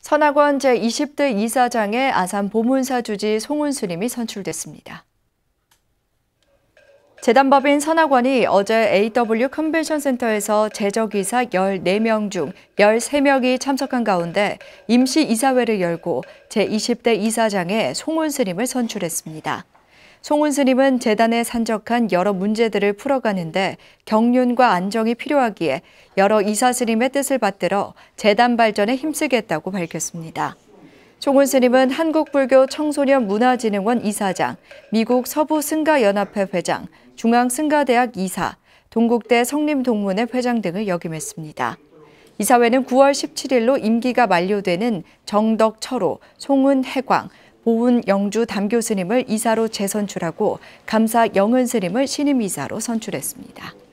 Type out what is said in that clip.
선학원 제20대 이사장에 아산 보문사 주지 송은수님이 선출됐습니다. 재단법인 선학원이 어제 AW 컨벤션센터에서 제적이사 14명 중 13명이 참석한 가운데 임시이사회를 열고 제20대 이사장에 송은수님을 선출했습니다. 송훈 스님은 재단에 산적한 여러 문제들을 풀어가는데 경륜과 안정이 필요하기에 여러 이사 스님의 뜻을 받들어 재단 발전에 힘쓰겠다고 밝혔습니다. 총훈 스님은 한국불교 청소년 문화진흥원 이사장, 미국 서부 승가연합회 회장, 중앙승가대학 이사, 동국대 성림동문회 회장 등을 역임했습니다. 이사회는 9월 17일로 임기가 만료되는 정덕철호, 송은 해광, 보훈 영주 담교 스님을 이사로 재선출하고 감사 영은 스님을 신임 이사로 선출했습니다.